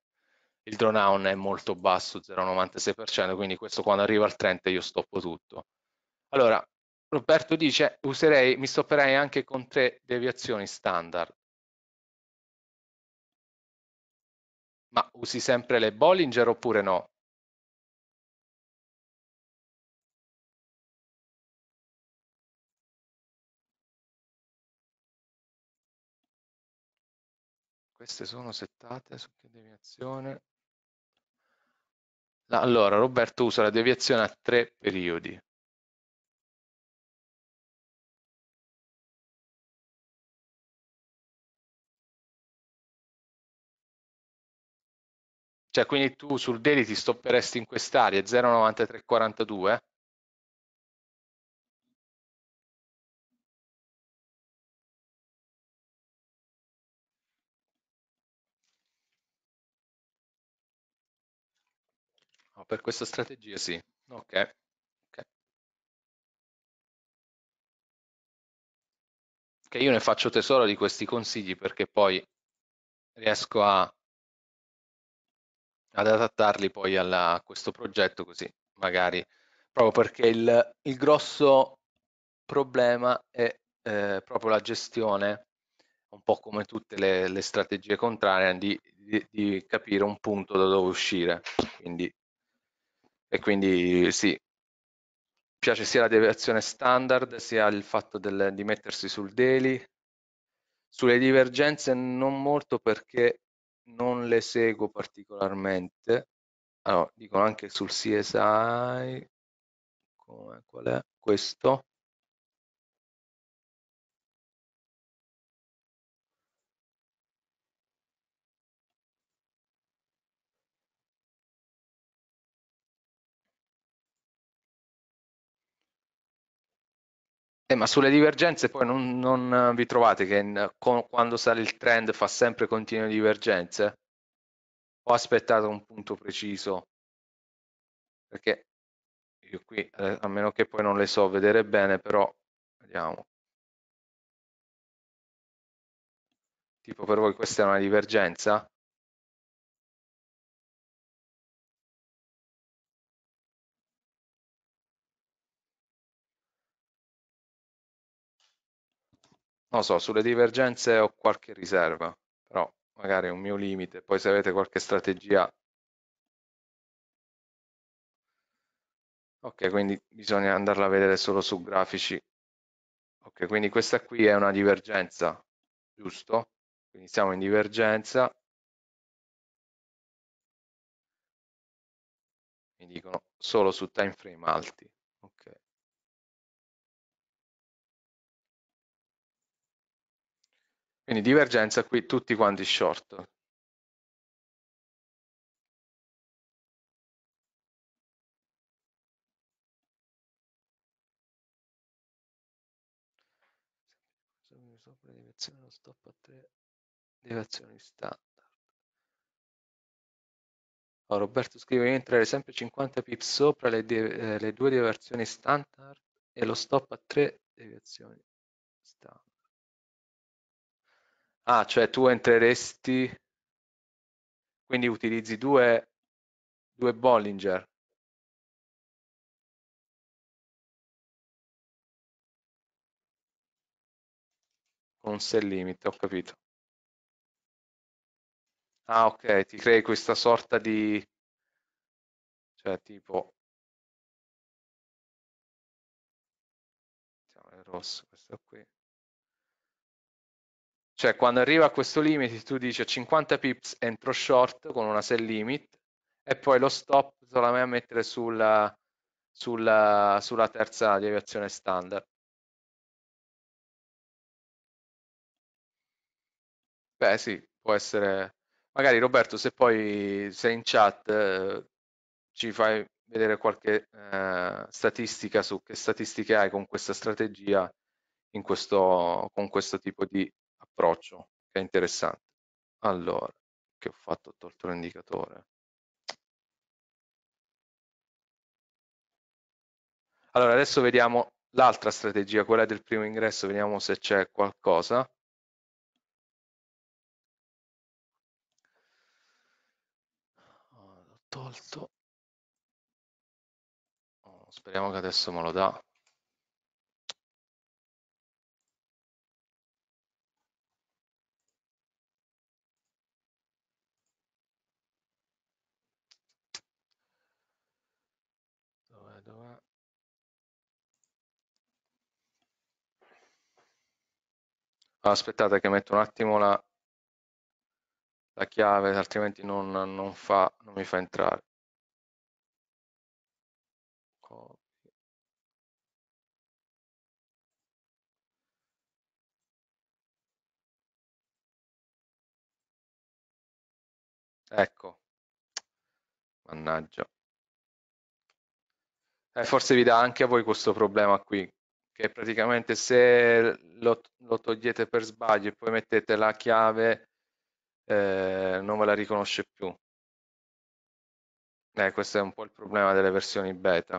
il drawdown è molto basso, 0,96%, quindi questo quando arriva al 30 io stoppo tutto. Allora, Roberto dice, userei, mi stopperei anche con tre deviazioni standard. Ma usi sempre le Bollinger oppure no? queste sono settate su che deviazione? Allora, Roberto usa la deviazione a tre periodi. Cioè, quindi tu sul daily ti stopperesti in quest'area 0,9342? per questa strategia sì. Ok. Ok, Che io ne faccio tesoro di questi consigli perché poi riesco a, ad adattarli poi alla, a questo progetto così magari proprio perché il, il grosso problema è eh, proprio la gestione un po' come tutte le, le strategie contrarie di, di, di, capire un punto da dove uscire quindi e quindi sì, piace sia la deviazione standard sia il fatto del, di mettersi sul daily. Sulle divergenze non molto perché non le seguo particolarmente. Allora, dicono anche sul CSI, come, qual è questo? Eh, ma sulle divergenze poi non, non eh, vi trovate che in, con, quando sale il trend fa sempre continue divergenze? Ho aspettato un punto preciso? Perché io qui, eh, a meno che poi non le so vedere bene, però vediamo. Tipo per voi questa è una divergenza? non so, sulle divergenze ho qualche riserva, però magari è un mio limite. Poi se avete qualche strategia... Ok, quindi bisogna andarla a vedere solo su grafici. Ok, quindi questa qui è una divergenza, giusto? Quindi siamo in divergenza. Mi dicono solo su time frame alti. Quindi divergenza qui tutti quanti short. sopra deviazione non stop a 3 deviazioni standard oh, Roberto scrive entrare sempre 50 pips sopra le, de eh, le due deviazioni standard e lo stop a 3 deviazioni Ah, cioè tu entreresti, quindi utilizzi due, due Bollinger. Con sell limit, ho capito. Ah, ok, ti crei questa sorta di... cioè tipo... Diciamo, è rosso questo qui. Cioè quando arriva a questo limite tu dici 50 pips entro short con una sell limit e poi lo stop solamente a mettere sulla, sulla, sulla terza deviazione standard. Beh sì, può essere... Magari Roberto se poi sei in chat eh, ci fai vedere qualche eh, statistica su che statistiche hai con questa strategia questo, con questo tipo di approccio che è interessante. Allora, che ho fatto, ho tolto l'indicatore. Allora, adesso vediamo l'altra strategia, quella del primo ingresso, vediamo se c'è qualcosa. L'ho tolto. Oh, speriamo che adesso me lo dà. Ah, aspettate che metto un attimo la, la chiave altrimenti non, non, fa, non mi fa entrare ecco mannaggia eh, forse vi dà anche a voi questo problema qui che praticamente se lo, lo togliete per sbaglio e poi mettete la chiave eh, non ve la riconosce più. Eh, questo è un po' il problema delle versioni beta.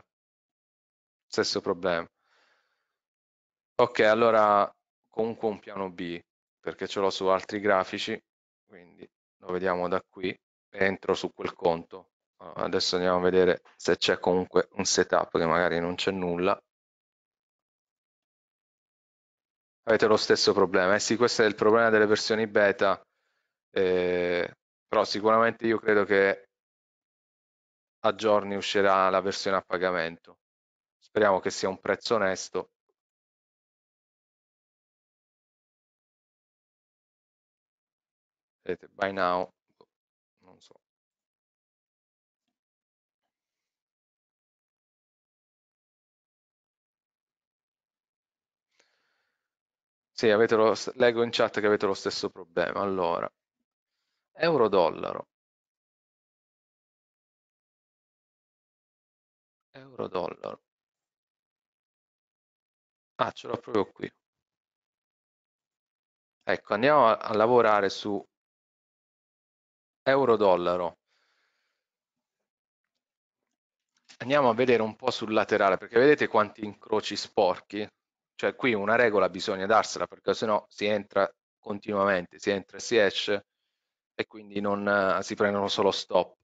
Stesso problema. Ok, allora comunque un piano B, perché ce l'ho su altri grafici, quindi lo vediamo da qui, entro su quel conto. adesso andiamo a vedere se c'è comunque un setup, che magari non c'è nulla. avete lo stesso problema. Eh sì, questo è il problema delle versioni beta, eh, però sicuramente io credo che a giorni uscirà la versione a pagamento. Speriamo che sia un prezzo onesto. Vedete, by now. Sì, lo, leggo in chat che avete lo stesso problema. Allora, euro-dollaro. Euro-dollaro. Ah, ce l'ho proprio qui. Ecco, andiamo a, a lavorare su euro-dollaro. Andiamo a vedere un po' sul laterale, perché vedete quanti incroci sporchi cioè qui una regola bisogna darsela perché sennò si entra continuamente, si entra e si esce e quindi non eh, si prendono solo stop.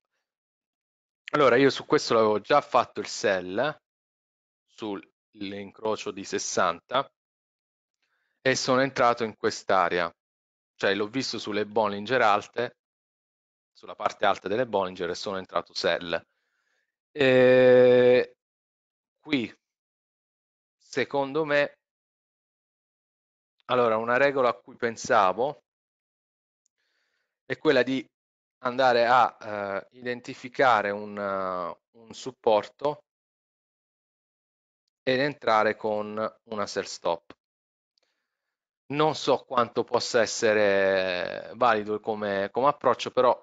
Allora io su questo l'avevo già fatto il sell sull'incrocio di 60 e sono entrato in quest'area, cioè l'ho visto sulle Bollinger alte, sulla parte alta delle Bollinger e sono entrato sell. E qui secondo me allora, una regola a cui pensavo è quella di andare a eh, identificare un, uh, un supporto ed entrare con una sell stop. Non so quanto possa essere valido come, come approccio, però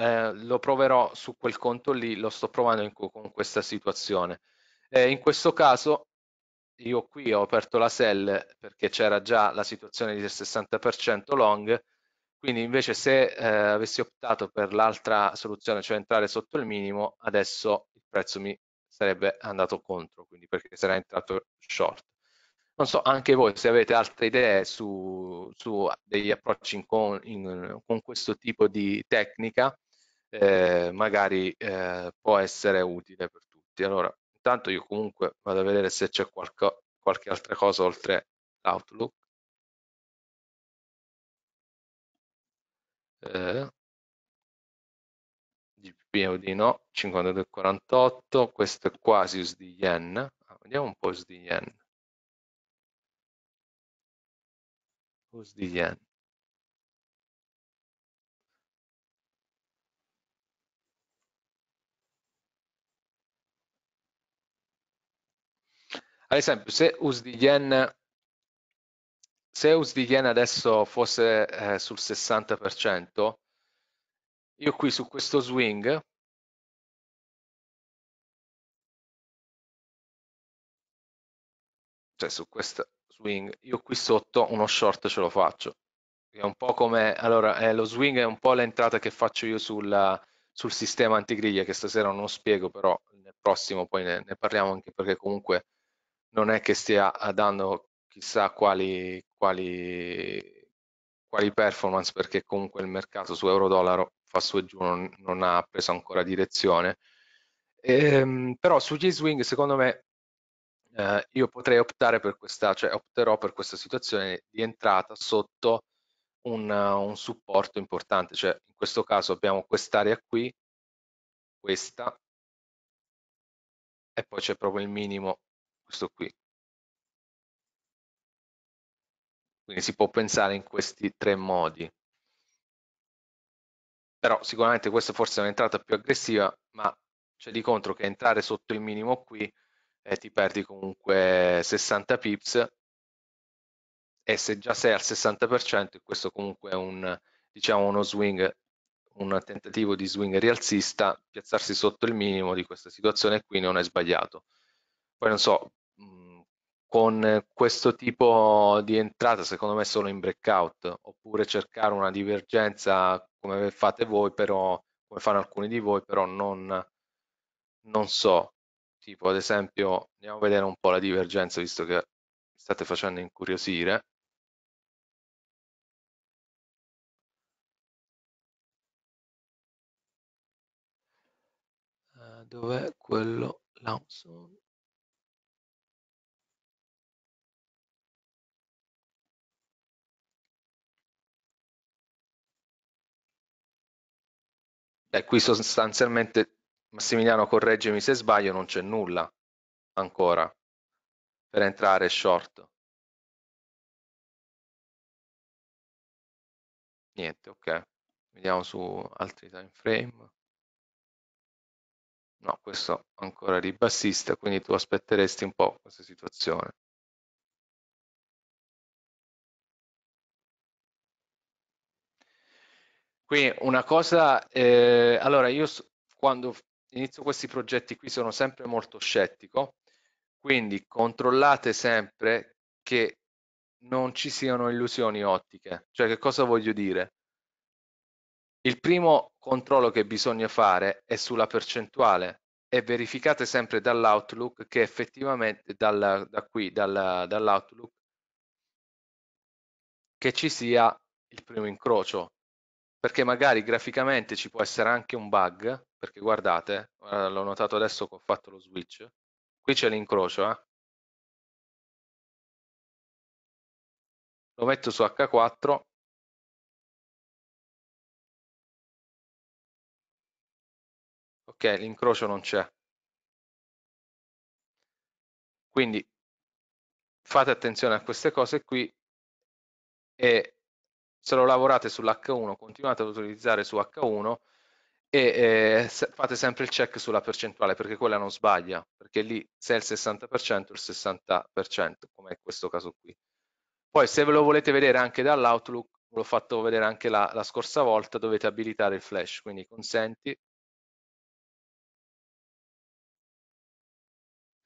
eh, lo proverò su quel conto lì, lo sto provando in, con questa situazione. Eh, in questo caso io qui ho aperto la sell perché c'era già la situazione di 60% long, quindi invece se eh, avessi optato per l'altra soluzione, cioè entrare sotto il minimo, adesso il prezzo mi sarebbe andato contro, quindi perché sarà entrato short. Non so anche voi se avete altre idee su, su degli approcci in con, in, con, questo tipo di tecnica, eh, magari eh, può essere utile per tutti. Allora, Intanto io comunque vado a vedere se c'è qualche, qualche altra cosa oltre l'Outlook. Eh, GPU di no, 52,48, questo è quasi USD Yen, ah, vediamo un po' USD Yen. USD Yen. ad esempio se USD yen se USD yen adesso fosse eh, sul 60% io qui su questo swing cioè su questo swing io qui sotto uno short ce lo faccio è un po' come allora eh, lo swing è un po' l'entrata che faccio io sulla, sul sistema antigriglia che stasera non spiego però nel prossimo poi ne, ne parliamo anche perché comunque non è che stia eh, dando chissà quali, quali, quali performance perché comunque il mercato su euro-dollaro fa su e giù, non, non ha preso ancora direzione. Ehm, però su G-Swing secondo me eh, io potrei optare per questa, cioè opterò per questa situazione di entrata sotto un, un supporto importante, cioè in questo caso abbiamo quest'area qui, questa, e poi c'è proprio il minimo questo qui. Quindi si può pensare in questi tre modi. Però sicuramente questa forse è un'entrata più aggressiva, ma c'è di contro che entrare sotto il minimo qui eh, ti perdi comunque 60 pips e se già sei al 60% questo comunque è un, diciamo uno swing un tentativo di swing rialzista piazzarsi sotto il minimo di questa situazione qui non è sbagliato poi non so con eh, questo tipo di entrata secondo me solo in breakout oppure cercare una divergenza come fate voi però come fanno alcuni di voi però non, non so tipo ad esempio andiamo a vedere un po' la divergenza visto che mi state facendo incuriosire eh, dov'è quello Lawson E qui sostanzialmente, Massimiliano correggimi se sbaglio, non c'è nulla ancora per entrare short. Niente, ok. Vediamo su altri time frame. No, questo ancora ribassista, quindi tu aspetteresti un po' questa situazione. Quindi una cosa, eh, allora io quando inizio questi progetti qui sono sempre molto scettico, quindi controllate sempre che non ci siano illusioni ottiche. Cioè che cosa voglio dire? Il primo controllo che bisogna fare è sulla percentuale e verificate sempre dall'Outlook che effettivamente dal, da qui, dal, dall'Outlook, che ci sia il primo incrocio perché magari graficamente ci può essere anche un bug, perché guardate, eh, l'ho notato adesso che ho fatto lo switch, qui c'è l'incrocio, eh? lo metto su H4, ok, l'incrocio non c'è. Quindi fate attenzione a queste cose qui e se lo lavorate sull'H1 continuate ad utilizzare su H1 e eh, fate sempre il check sulla percentuale perché quella non sbaglia, perché lì se è il 60% il 60% come è questo caso qui. Poi se ve lo volete vedere anche dall'Outlook, ve l'ho fatto vedere anche la, la scorsa volta, dovete abilitare il flash, quindi consenti e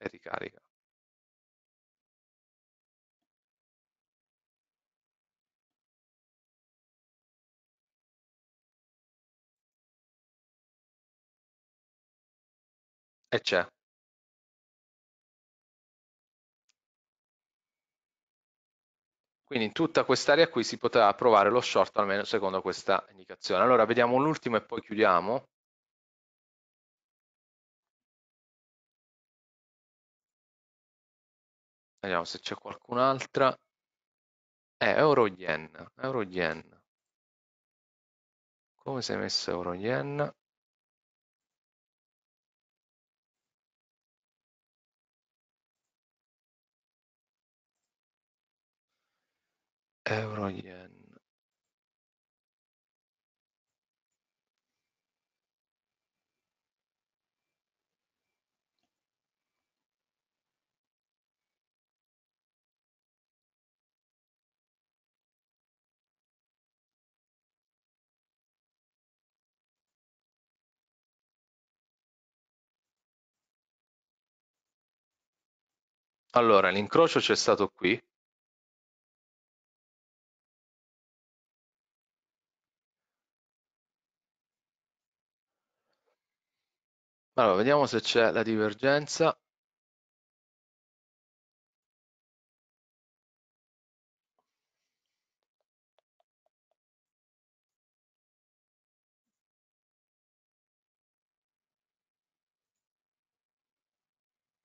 ricarica. E c'è. Quindi in tutta quest'area qui si potrà provare lo short almeno secondo questa indicazione. Allora vediamo l'ultimo e poi chiudiamo. Vediamo se c'è qualcun'altra. Eh, euro yen, euro yen. Come si è messo euro yen? euro-yen Allora, l'incrocio c'è stato qui, Allora, vediamo se c'è la divergenza.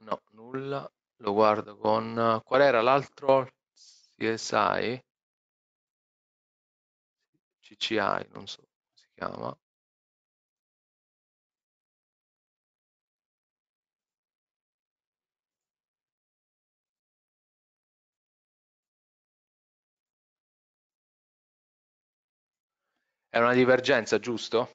No, nulla. Lo guardo con... Qual era l'altro CSI? CCI, non so come si chiama. È una divergenza, giusto?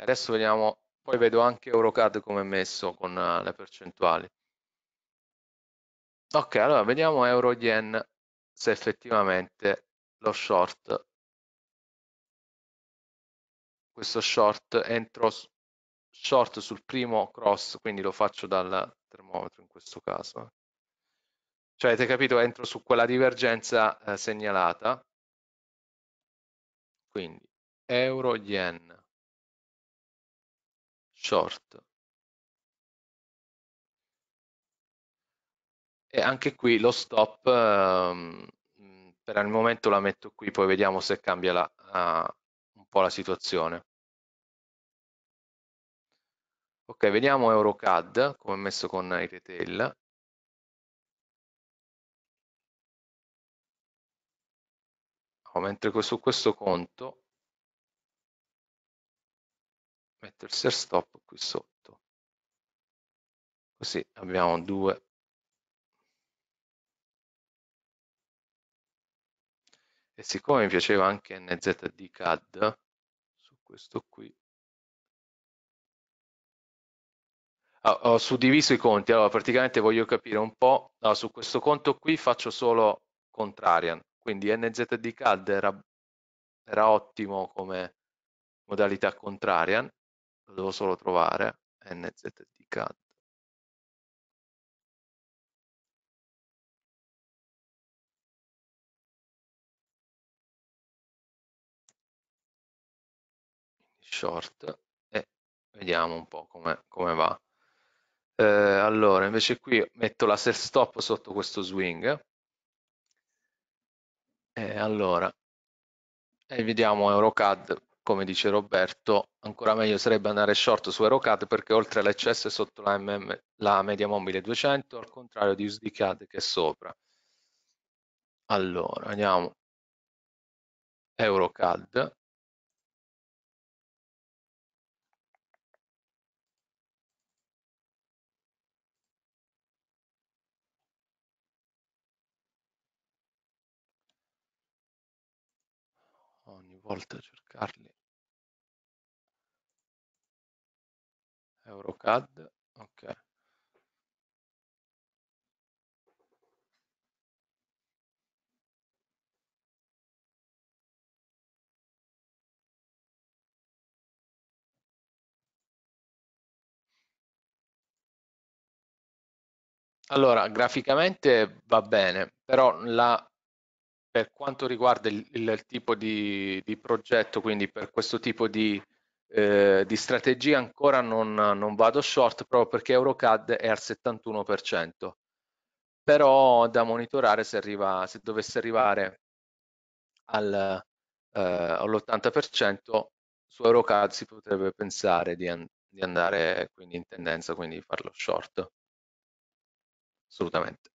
Adesso vediamo, poi vedo anche Eurocard come è messo con eh, le percentuali. Ok, allora vediamo euro yen se effettivamente lo short, questo short entro short sul primo cross, quindi lo faccio dal termometro in questo caso. Cioè, avete capito, entro su quella divergenza eh, segnalata. Quindi, euro yen short. E anche qui lo stop, ehm, per il momento la metto qui, poi vediamo se cambia la, ah, un po' la situazione. Ok, vediamo EuroCAD come messo con i retail. mentre su questo conto metto il share stop qui sotto così abbiamo due e siccome mi piaceva anche NZD CAD su questo qui ah, ho suddiviso i conti allora praticamente voglio capire un po' no, su questo conto qui faccio solo contrarian quindi NZD CAD era, era ottimo come modalità contraria, lo devo solo trovare, NZD CAD. short e vediamo un po' come, come va. Eh, allora, invece qui metto la self stop sotto questo swing eh, allora, e vediamo EuroCAD, come dice Roberto, ancora meglio sarebbe andare short su EuroCAD perché oltre all'eccesso è sotto la, MM, la media mobile 200, al contrario di USDCAD che è sopra. Allora, andiamo EuroCAD, volta a cercarli eurocad ok Allora, graficamente va bene, però la per quanto riguarda il, il tipo di, di, progetto, quindi per questo tipo di, eh, di strategia ancora non, non, vado short proprio perché Eurocad è al 71%, però da monitorare se, arriva, se dovesse arrivare al, eh, all'80% su Eurocad si potrebbe pensare di, an di andare quindi in tendenza, quindi farlo short. Assolutamente.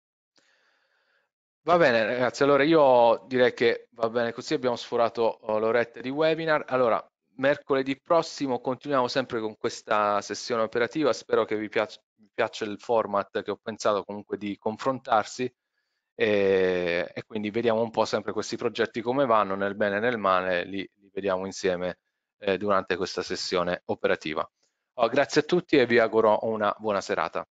Va bene ragazzi, allora io direi che va bene così, abbiamo sforato eh, l'oretta di webinar. Allora, mercoledì prossimo continuiamo sempre con questa sessione operativa, spero che vi, piac vi piaccia il format che ho pensato comunque di confrontarsi e, e, quindi vediamo un po' sempre questi progetti come vanno, nel bene e nel male, li, li vediamo insieme eh, durante questa sessione operativa. Oh, grazie a tutti e vi auguro una buona serata.